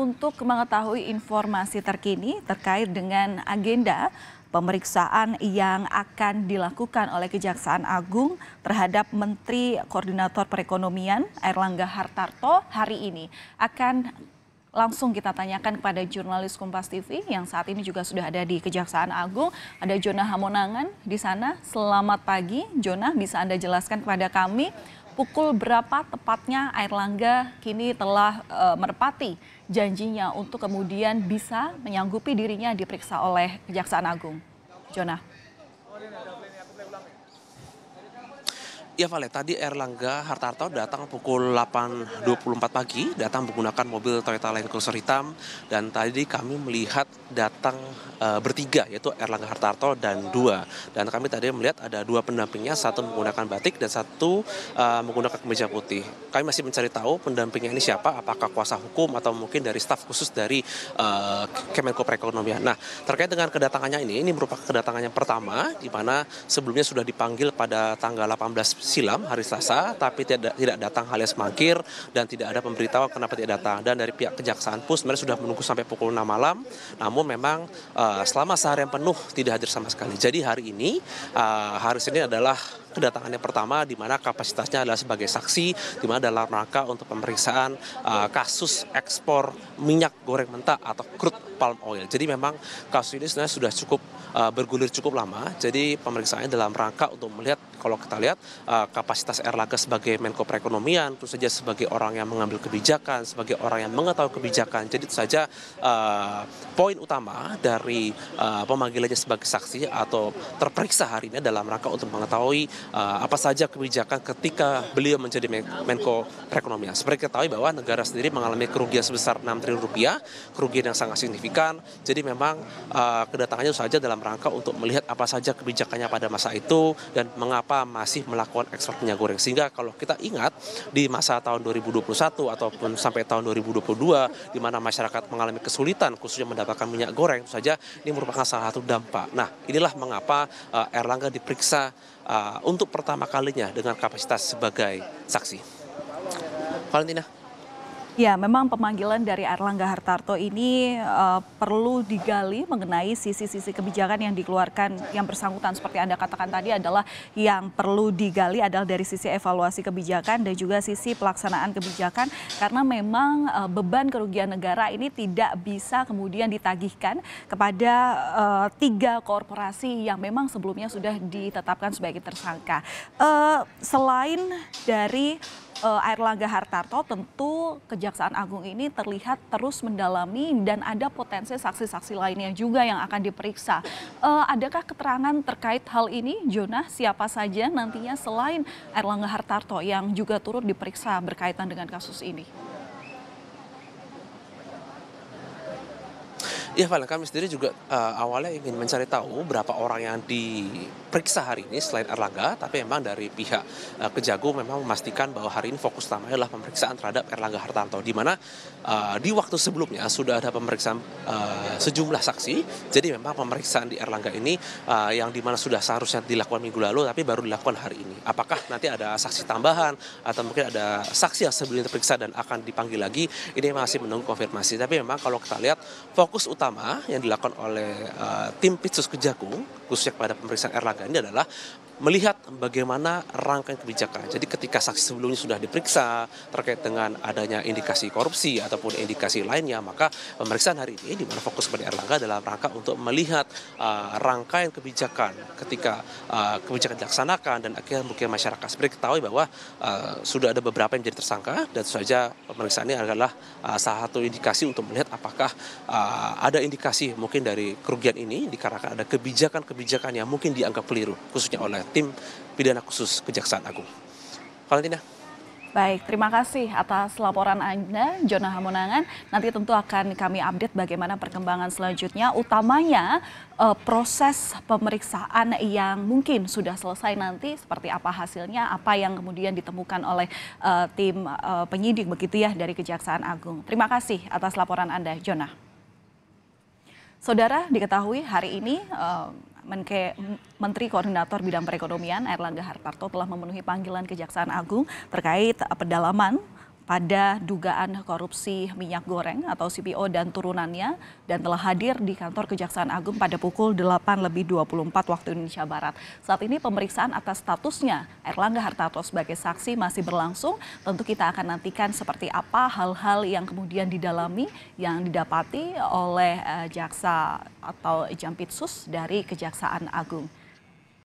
untuk mengetahui informasi terkini terkait dengan agenda pemeriksaan yang akan dilakukan oleh Kejaksaan Agung terhadap Menteri Koordinator Perekonomian Erlangga Hartarto hari ini akan langsung kita tanyakan kepada jurnalis Kompas TV yang saat ini juga sudah ada di Kejaksaan Agung. Ada Jonah Hamonangan di sana. Selamat pagi, Jonah, Bisa Anda jelaskan kepada kami Pukul berapa tepatnya Air Langga kini telah e, eh, merepati janjinya untuk kemudian bisa menyanggupi dirinya diperiksa oleh Kejaksaan Agung? Jonah. Ya Vale, tadi Erlangga Hartarto datang pukul 8.24 pagi, datang menggunakan mobil Toyota Land Cruiser hitam, dan tadi kami melihat datang e, bertiga, yaitu Erlangga Hartarto dan dua. Dan kami tadi melihat ada dua pendampingnya, satu menggunakan batik dan satu e, menggunakan kemeja putih. Kami masih mencari tahu pendampingnya ini siapa, apakah kuasa hukum atau mungkin dari staf khusus dari e, Kemenko Perekonomian. Nah, terkait dengan kedatangannya ini, ini merupakan kedatangannya pertama, di mana sebelumnya sudah dipanggil pada tanggal 18 silam hari Selasa tapi tidak tidak datang alias mangkir dan tidak ada pemberitahuan kenapa tidak datang dan dari pihak kejaksaan pun sebenarnya sudah menunggu sampai pukul 6 malam namun memang uh, selama seharian penuh tidak hadir sama sekali. Jadi hari ini uh, hari Senin adalah kedatangannya pertama di mana kapasitasnya adalah sebagai saksi di mana dalam rangka untuk pemeriksaan uh, kasus ekspor minyak goreng mentah atau crude palm oil. Jadi memang kasus ini sebenarnya sudah cukup uh, bergulir cukup lama. Jadi pemeriksaannya dalam rangka untuk melihat kalau kita lihat eh, kapasitas Erlangga sebagai Menko Perekonomian, tentu saja sebagai orang yang mengambil kebijakan, sebagai orang yang mengetahui kebijakan. Jadi itu saja eh, poin utama dari eh, pemanggilannya sebagai saksi atau terperiksa hari ini dalam rangka untuk mengetahui apa saja kebijakan ketika beliau menjadi Menko Perekonomian. Seperti tahu bahwa negara sendiri mengalami kerugian sebesar 6 triliun rupiah, kerugian yang sangat signifikan. Jadi memang uh, kedatangannya saja dalam rangka untuk melihat apa saja kebijakannya pada masa itu dan mengapa kenapa masih melakukan ekspor minyak goreng. Sehingga kalau kita ingat di masa tahun 2021 ataupun sampai tahun 2022 di mana masyarakat mengalami kesulitan khususnya mendapatkan minyak goreng saja ini merupakan salah satu dampak. Nah, inilah mengapa uh, Erlangga diperiksa uh, untuk pertama kalinya dengan kapasitas sebagai saksi. Valentina Ya, memang pemanggilan dari Erlangga Hartarto ini uh, perlu digali mengenai sisi-sisi kebijakan yang dikeluarkan yang bersangkutan seperti Anda katakan tadi adalah yang perlu digali adalah dari sisi evaluasi kebijakan dan juga sisi pelaksanaan kebijakan karena memang uh, beban kerugian negara ini tidak bisa kemudian ditagihkan kepada uh, tiga korporasi yang memang sebelumnya sudah ditetapkan sebagai tersangka. Uh, selain dari uh, Langga Hartarto tentu Kejaksaan Agung ini terlihat terus mendalami dan ada potensi saksi-saksi lainnya juga yang akan diperiksa. Uh, adakah keterangan terkait hal ini, Jonah? Siapa saja nantinya selain Air Langga Hartarto yang juga turut diperiksa berkaitan dengan kasus ini? Ya Valen, kami sendiri juga uh, awalnya ingin mencari tahu berapa orang yang diperiksa hari ini selain Erlangga, tapi memang dari pihak uh, Kejagung memang memastikan bahwa hari ini fokus utamanya adalah pemeriksaan terhadap Erlangga Hartanto, di mana uh, di waktu sebelumnya sudah ada pemeriksaan uh, sejumlah saksi, jadi memang pemeriksaan di Erlangga ini uh, yang di mana sudah seharusnya dilakukan minggu lalu, tapi baru dilakukan hari ini. Apakah nanti ada saksi tambahan atau mungkin ada saksi yang sebelumnya diperiksa dan akan dipanggil lagi? Ini masih menunggu konfirmasi. Tapi memang kalau kita lihat fokus utama pertama yang dilakukan oleh uh, tim Pitsus Kejagung khususnya pada pemeriksaan Erlangga ini adalah melihat bagaimana rangkaian kebijakan. Jadi ketika saksi sebelumnya sudah diperiksa terkait dengan adanya indikasi korupsi ataupun indikasi lainnya, maka pemeriksaan hari ini di mana fokus pada Erlangga dalam rangka untuk melihat uh, rangkaian kebijakan ketika uh, kebijakan dilaksanakan dan akhirnya mungkin masyarakat. Seperti ketahui bahwa uh, sudah ada beberapa yang menjadi tersangka dan saja pemeriksaan ini adalah uh, salah satu indikasi untuk melihat apakah uh, ada indikasi mungkin dari kerugian ini dikarenakan ada kebijakan-kebijakan yang mungkin dianggap keliru khususnya oleh tim pidana khusus Kejaksaan Agung. Valentina. Baik, terima kasih atas laporan Anda, Jona Hamunangan. Nanti tentu akan kami update bagaimana perkembangan selanjutnya, utamanya e, proses pemeriksaan yang mungkin sudah selesai nanti, seperti apa hasilnya, apa yang kemudian ditemukan oleh e, tim e, penyidik begitu ya dari Kejaksaan Agung. Terima kasih atas laporan Anda, Jona. Saudara, diketahui hari ini eh, Menke, Menteri Koordinator Bidang Perekonomian Erlangga Hartarto telah memenuhi panggilan Kejaksaan Agung terkait pedalaman pada dugaan korupsi minyak goreng atau CPO dan turunannya dan telah hadir di kantor Kejaksaan Agung pada pukul 8 lebih 24 waktu Indonesia Barat. Saat ini pemeriksaan atas statusnya Erlangga Hartarto sebagai saksi masih berlangsung. Tentu kita akan nantikan seperti apa hal-hal yang kemudian didalami yang didapati oleh eh, jaksa atau jampitsus dari Kejaksaan Agung.